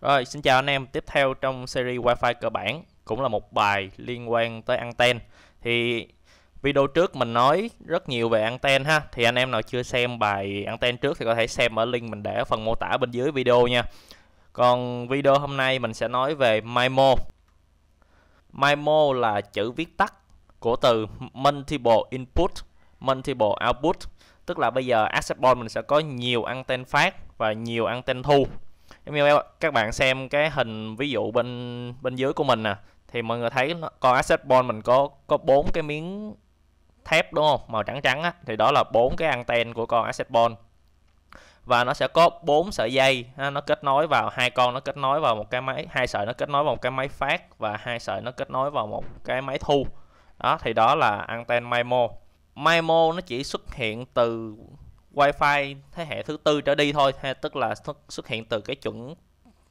Rồi, xin chào anh em. Tiếp theo trong series Wi-Fi cơ bản cũng là một bài liên quan tới anten. Thì video trước mình nói rất nhiều về anten ha. Thì anh em nào chưa xem bài anten trước thì có thể xem ở link mình để ở phần mô tả bên dưới video nha. Còn video hôm nay mình sẽ nói về MIMO. MIMO là chữ viết tắt của từ Multiple Input, Multiple Output. Tức là bây giờ access point mình sẽ có nhiều anten phát và nhiều anten thu giống như các bạn xem cái hình ví dụ bên bên dưới của mình nè thì mọi người thấy con asset bond mình có có bốn cái miếng thép đúng không màu trắng trắng á thì đó là bốn cái anten của con asset bond và nó sẽ có bốn sợi dây nó kết nối vào hai con nó kết nối vào một cái máy hai sợi nó kết nối vào một cái máy phát và hai sợi nó kết nối vào một cái máy thu đó thì đó là anten MIMO MIMO nó chỉ xuất hiện từ Wi-Fi thế hệ thứ tư trở đi thôi, hay tức là xuất hiện từ cái chuẩn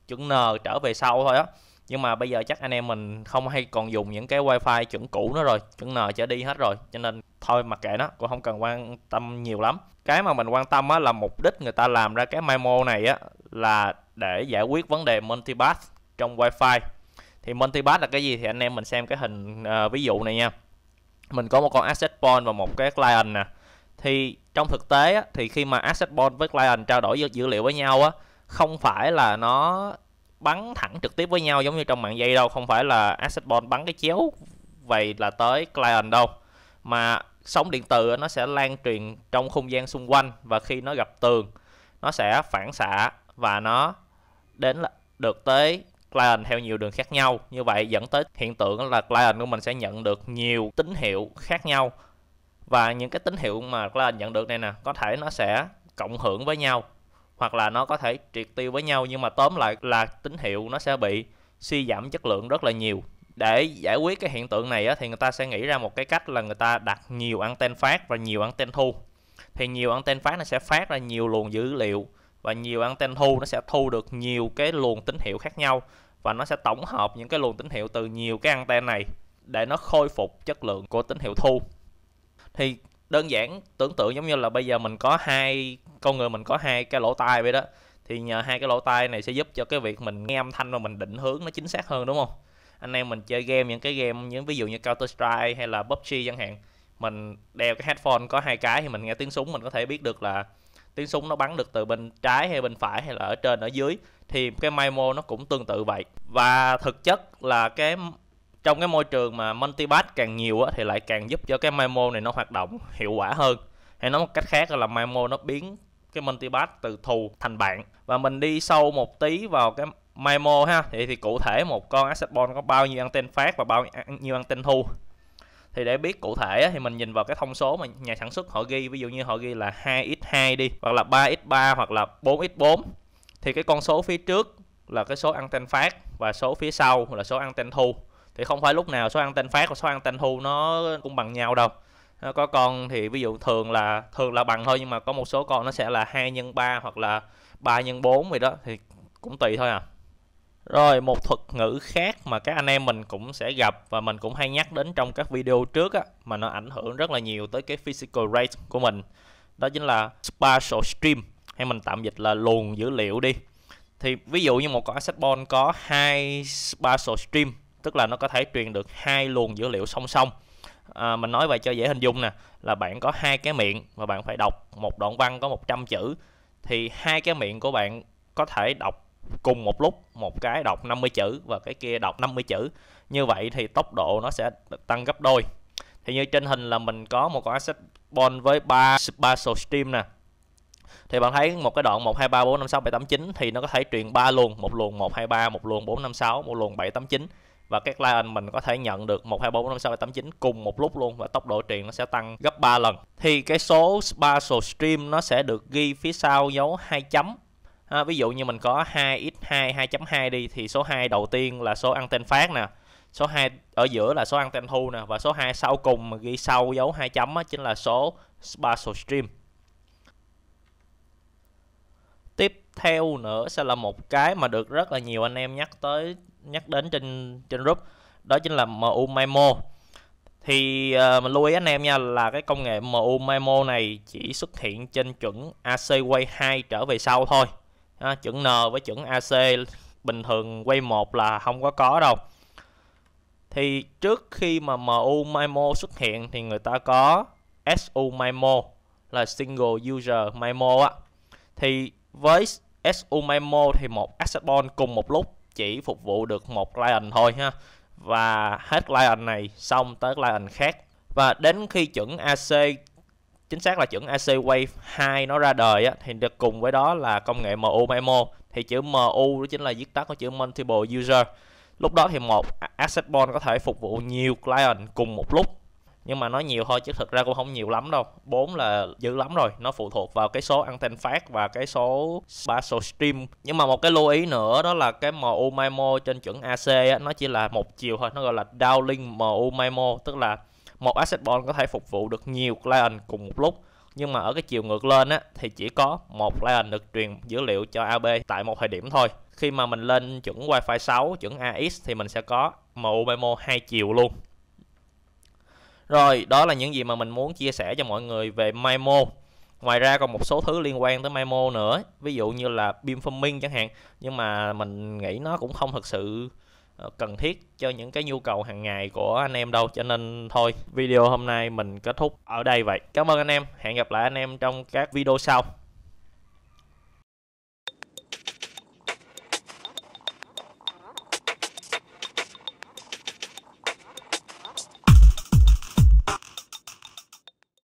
chuẩn N trở về sau thôi á. Nhưng mà bây giờ chắc anh em mình không hay còn dùng những cái Wi-Fi chuẩn cũ nữa rồi, chuẩn N trở đi hết rồi, cho nên thôi mặc kệ nó, cũng không cần quan tâm nhiều lắm. Cái mà mình quan tâm á là mục đích người ta làm ra cái MIMO này á là để giải quyết vấn đề multipath trong Wi-Fi. Thì multipath là cái gì thì anh em mình xem cái hình uh, ví dụ này nha. Mình có một con access point và một cái client nè thì trong thực tế á, thì khi mà asset bond với client trao đổi dữ liệu với nhau á không phải là nó bắn thẳng trực tiếp với nhau giống như trong mạng dây đâu không phải là asset bond bắn cái chéo vậy là tới client đâu mà sóng điện từ nó sẽ lan truyền trong không gian xung quanh và khi nó gặp tường nó sẽ phản xạ và nó đến là được tới client theo nhiều đường khác nhau như vậy dẫn tới hiện tượng là client của mình sẽ nhận được nhiều tín hiệu khác nhau và những cái tín hiệu mà client nhận được này nè có thể nó sẽ cộng hưởng với nhau hoặc là nó có thể triệt tiêu với nhau nhưng mà tóm lại là tín hiệu nó sẽ bị suy giảm chất lượng rất là nhiều để giải quyết cái hiện tượng này á, thì người ta sẽ nghĩ ra một cái cách là người ta đặt nhiều anten phát và nhiều anten thu thì nhiều anten phát nó sẽ phát ra nhiều luồng dữ liệu và nhiều anten thu nó sẽ thu được nhiều cái luồng tín hiệu khác nhau và nó sẽ tổng hợp những cái luồng tín hiệu từ nhiều cái anten này để nó khôi phục chất lượng của tín hiệu thu thì đơn giản tưởng tượng giống như là bây giờ mình có hai con người mình có hai cái lỗ tai vậy đó thì nhờ hai cái lỗ tai này sẽ giúp cho cái việc mình nghe âm thanh và mình định hướng nó chính xác hơn đúng không anh em mình chơi game những cái game những ví dụ như Counter Strike hay là PUBG chẳng hạn mình đeo cái headphone có hai cái thì mình nghe tiếng súng mình có thể biết được là tiếng súng nó bắn được từ bên trái hay bên phải hay là ở trên ở dưới thì cái Maimo nó cũng tương tự vậy và thực chất là cái trong cái môi trường mà multipath càng nhiều á, thì lại càng giúp cho cái MIMO này nó hoạt động hiệu quả hơn hay nói một cách khác là MIMO nó biến cái multipath từ thù thành bạn và mình đi sâu một tí vào cái MIMO ha thì thì cụ thể một con asset bond có bao nhiêu anten phát và bao nhiêu anten thu thì để biết cụ thể á, thì mình nhìn vào cái thông số mà nhà sản xuất họ ghi ví dụ như họ ghi là 2x2 đi hoặc là 3x3 hoặc là 4x4 thì cái con số phía trước là cái số anten phát và số phía sau là số anten thu thì không phải lúc nào số ăn anten phát và số ăn anten thu nó cũng bằng nhau đâu à, có con thì ví dụ thường là thường là bằng thôi nhưng mà có một số con nó sẽ là 2 nhân 3 hoặc là 3 nhân 4 vậy đó thì cũng tùy thôi à rồi một thuật ngữ khác mà các anh em mình cũng sẽ gặp và mình cũng hay nhắc đến trong các video trước á mà nó ảnh hưởng rất là nhiều tới cái physical rate của mình đó chính là spatial stream hay mình tạm dịch là luồng dữ liệu đi thì ví dụ như một con asset bond có hai spatial stream tức là nó có thể truyền được hai luồng dữ liệu song song à, mình nói vậy cho dễ hình dung nè là bạn có hai cái miệng và bạn phải đọc một đoạn văn có 100 chữ thì hai cái miệng của bạn có thể đọc cùng một lúc một cái đọc 50 chữ và cái kia đọc 50 chữ như vậy thì tốc độ nó sẽ tăng gấp đôi thì như trên hình là mình có một con asset bond với ba ba số stream nè thì bạn thấy một cái đoạn 1 2 3 4 5 6 7 8 9 thì nó có thể truyền ba luồng, một luồng 1 2 3, một luồng 4 5 6, một luồng 7 8 9 và các client mình có thể nhận được 1, 2, 4, 5, 6, 7, 8, 9 cùng một lúc luôn và tốc độ truyền nó sẽ tăng gấp 3 lần thì cái số partial stream nó sẽ được ghi phía sau dấu hai chấm à, ví dụ như mình có 2x2 2.2 đi thì số 2 đầu tiên là số anten phát nè số 2 ở giữa là số anten thu nè và số 2 sau cùng mà ghi sau dấu hai chấm đó, chính là số partial stream tiếp theo nữa sẽ là một cái mà được rất là nhiều anh em nhắc tới nhắc đến trên trên group đó chính là MU Maimo thì uh, mình lưu ý anh em nha là cái công nghệ MU Maimo này chỉ xuất hiện trên chuẩn AC quay 2 trở về sau thôi à, chuẩn N với chuẩn AC bình thường quay 1 là không có có đâu thì trước khi mà MU MIMO xuất hiện thì người ta có SU MIMO là Single User MIMO á. Thì với SU MIMO thì một asset bond cùng một lúc chỉ phục vụ được một client thôi ha và hết client này xong tới client khác và đến khi chuẩn AC chính xác là chuẩn AC Wave 2 nó ra đời á, thì được cùng với đó là công nghệ MU mimo thì chữ MU đó chính là viết tắt của chữ Multiple User lúc đó thì một access point có thể phục vụ nhiều client cùng một lúc nhưng mà nó nhiều thôi chứ thực ra cũng không nhiều lắm đâu bốn là dữ lắm rồi nó phụ thuộc vào cái số anten phát và cái số ba stream nhưng mà một cái lưu ý nữa đó là cái MU MIMO trên chuẩn AC á, nó chỉ là một chiều thôi nó gọi là downlink MU MIMO tức là một asset bond có thể phục vụ được nhiều client cùng một lúc nhưng mà ở cái chiều ngược lên á thì chỉ có một client được truyền dữ liệu cho AB tại một thời điểm thôi khi mà mình lên chuẩn Wi-Fi 6, chuẩn AX thì mình sẽ có MU MIMO hai chiều luôn rồi, đó là những gì mà mình muốn chia sẻ cho mọi người về Maimo. Ngoài ra còn một số thứ liên quan tới Maimo nữa, ví dụ như là Beamforming chẳng hạn, nhưng mà mình nghĩ nó cũng không thực sự ờ, cần thiết cho những cái nhu cầu hàng ngày của anh em đâu cho nên thôi video hôm nay mình kết thúc ở đây vậy cảm ơn anh em hẹn gặp lại anh em trong các video sau